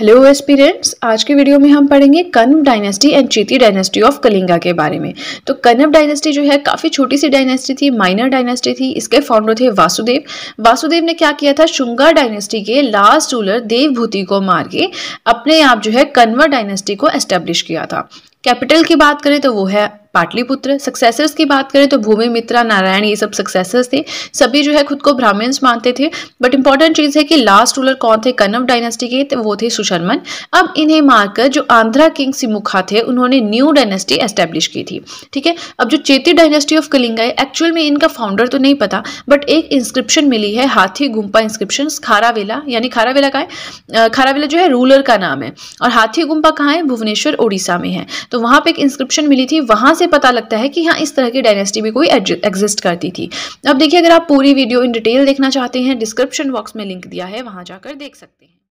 hello aspirants आज के video में हम पढ़ेंगे Kanva dynasty and Chedi dynasty of Kalinga के बारे में तो कन्व डायनेस्टी जो है काफ़ी छोटी सी डायनेस्टी थी माइनर डायनेस्टी थी इसके फाउंडर थे वासुदेव वासुदेव ने क्या किया था शुंगा डायनेस्टी के लास्ट रूलर देवभूति को मार के अपने आप जो है कन्वर डायनेस्टी को एस्टेब्लिश किया था कैपिटल की बात करें तो वो है पाटलिपुत्र सक्सेसर्स की बात करें तो भूमि मित्रा नारायण ये सब सक्सेसर्स थे सभी जो है खुद को ब्राह्मण्स मानते थे बट इंपॉर्टेंट चीज़ है कि लास्ट रूलर कौन थे कनव डायनेस्टी के वो थे सुशर्मन अब इन्हें मारकर जो आंध्रा किंग सिमुखा थे उन्होंने न्यू डायनेस्टी एस्टेब्लिश की थी ठीक है अब जो चेती डायनेस्टी ऑफ कलिंगा है एक्चुअल में इनका फाउंडर तो नहीं पता बट एक इंस्क्रिप्शन मिली है हाथी गुम्पा इंस्क्रिप्शन खारावेला यानी खारावेला का है खारावेला जो है रूलर का नाम है और हाथी गुम्पा कहाँ है भुवनेश्वर उड़ीसा में है तो वहाँ पर एक इंस्क्रिप्शन मिली थी वहाँ से से पता लगता है कि हाँ इस तरह की डायनेस्टी भी कोई एग्जिस्ट करती थी अब देखिए अगर आप पूरी वीडियो इन डिटेल देखना चाहते हैं डिस्क्रिप्शन बॉक्स में लिंक दिया है वहाँ जाकर देख सकते हैं